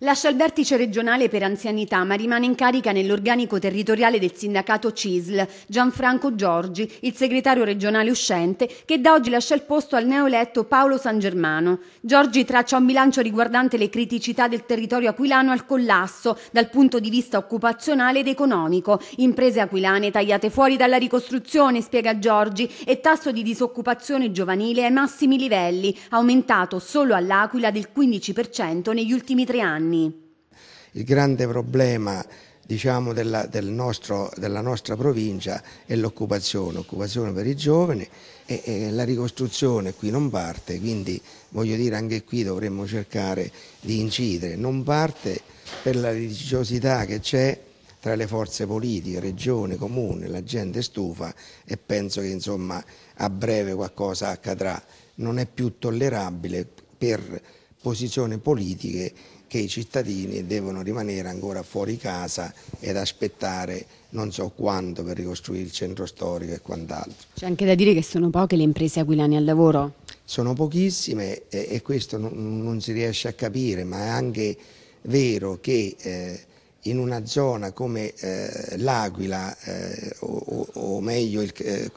Lascia il vertice regionale per anzianità, ma rimane in carica nell'organico territoriale del sindacato CISL Gianfranco Giorgi, il segretario regionale uscente, che da oggi lascia il posto al neoeletto Paolo San Germano. Giorgi traccia un bilancio riguardante le criticità del territorio aquilano al collasso dal punto di vista occupazionale ed economico. Imprese aquilane tagliate fuori dalla ricostruzione, spiega Giorgi, e tasso di disoccupazione giovanile ai massimi livelli, aumentato solo all'Aquila del 15% negli ultimi tre anni anni. Il grande problema diciamo, della, del nostro, della, nostra provincia è l'occupazione, l'occupazione per i giovani e, e, la ricostruzione qui non parte, quindi voglio dire anche qui dovremmo cercare di incidere, non parte per la religiosità che c'è tra le forze politiche, regione, comune, la gente stufa e penso che insomma, a breve qualcosa accadrà, non è più tollerabile per posizioni politiche che i cittadini devono rimanere ancora fuori casa ed aspettare non so quanto per ricostruire il centro storico e quant'altro. C'è anche da dire che sono poche le imprese aquilane al lavoro? Sono pochissime e, e questo non, non, si riesce a capire, ma è anche vero che eh, in una zona come eh, l'Aquila, eh, o, o, meglio il, eh,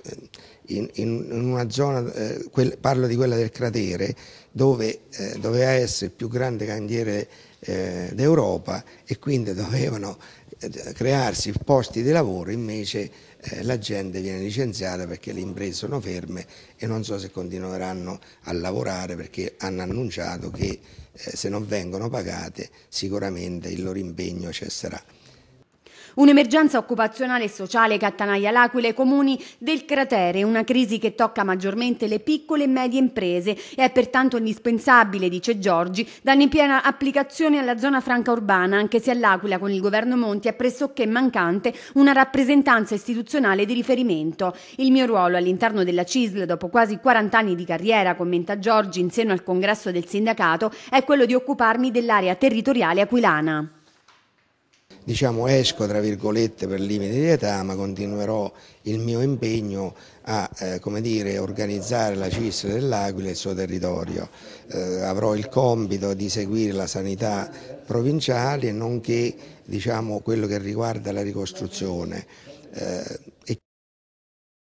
in, in una zona, eh, quel, parlo di quella del cratere, dove eh, doveva essere il più grande cantiere eh, d'Europa e quindi dovevano eh, crearsi posti di lavoro, invece eh, la gente viene licenziata perché le imprese sono ferme e non so se continueranno a lavorare perché hanno annunciato che eh, se non vengono pagate sicuramente il loro impegno cesserà. Un'emergenza occupazionale e sociale che attanaglia l'Aquila e i comuni del cratere, una crisi che tocca maggiormente le piccole e medie imprese e è pertanto indispensabile, dice Giorgi, dare in piena applicazione alla zona franca urbana, anche se all'Aquila con il governo Monti è pressoché mancante una rappresentanza istituzionale di riferimento. Il mio ruolo all'interno della CISL dopo quasi 40 anni di carriera, commenta Giorgi in seno al congresso del sindacato, è quello di occuparmi dell'area territoriale aquilana diciamo, esco tra virgolette per limiti di età, ma continuerò il mio impegno a eh, come dire, organizzare la CIS dell'Aquila e il suo territorio. Eh, avrò il compito di seguire la sanità provinciale e nonché diciamo, quello che riguarda la ricostruzione. Eh,